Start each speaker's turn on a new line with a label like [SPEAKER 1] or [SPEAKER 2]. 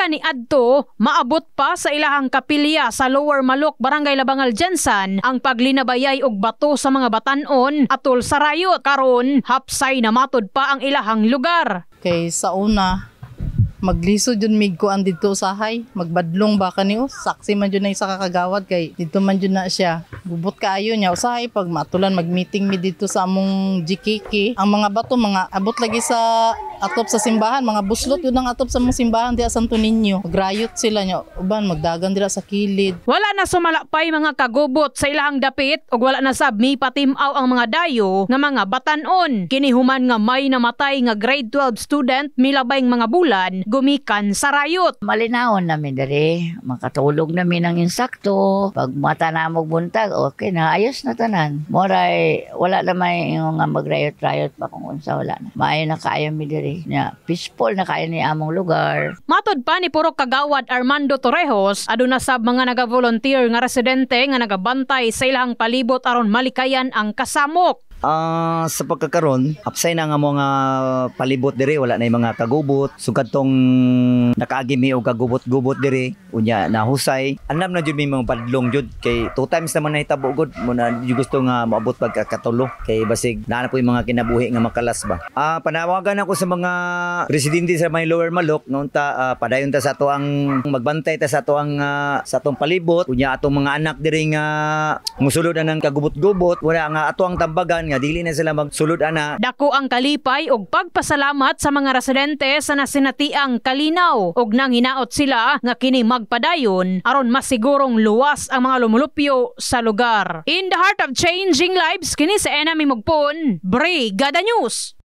[SPEAKER 1] kaniadto maabot pa sa ilahang kapilya sa Lower Malok, Barangay Labangal, Jensan ang paglinabayay og bato sa mga batanon atol sa rayot karon
[SPEAKER 2] hapsay na matod pa ang ilahang lugar. Kay sa una maglisod yun migkuan dito hay. magbadlong ba kaniyo oh, saksi man yun na isa kakagawad kay dito man yun na siya gubot kaayo niya usahay pag matulan mag-meeting mi dito sa among GKK ang mga bato mga abot lagi sa atop sa simbahan, mga buslot yun ang atop sa mga simbahan diya Santo Niño. Grayot sila nyo, uban magdagan dila sa kilid.
[SPEAKER 1] Wala na sumalapay mga kagubot sa ilahang dapit o wala na sab may patimaw ang mga dayo nga mga batanon. Kinihuman nga may namatay nga grade 12 student milabay mga bulan gumikan sa
[SPEAKER 3] rayot. Malinaon namin dere, makatulog namin ang insakto. Pag mata na buntag, okay na ayos na tanan. Moray wala na may nga magrayot-rayot pa kung unsa wala na. Maayo na kaayo mi dere eh. peaceful na kaya ni among lugar. Matod
[SPEAKER 1] pa ni Purok Kagawad Armando Torrejos, aduna sab mga naga-volunteer nga residente nga nagabantay sa ilang palibot aron malikayan ang kasamok.
[SPEAKER 4] Uh, sa pagkakaron, apsay na nga mga palibot diri, wala na yung mga kagubot. So kadtong nakaagimi o kagubot-gubot diri, unya nahusay. Anam na jud may mga padlong jud kay two times naman nahitabo gud mo na yung gusto nga maabot pagkakatulo kay basig naa po yung mga kinabuhi nga makalas ba. Ah uh, panawagan ako sa mga residente sa may Lower Malok nga ta, uh, padayon ta sa ato ang magbantay ta sa ato ang uh, ah, sa atong palibot. Unya atong mga anak diri nga musulod na ng kagubot-gubot, wala nga ato ang tambagan nga dili na sila magsulod ana.
[SPEAKER 1] Dako ang kalipay og pagpasalamat sa mga residente sa nasinatiang kalinaw og nang sila nga kini magpadayon aron masigurong luwas ang mga lumulupyo sa lugar. In the heart of changing lives kini sa enemy mugpon. Gada News.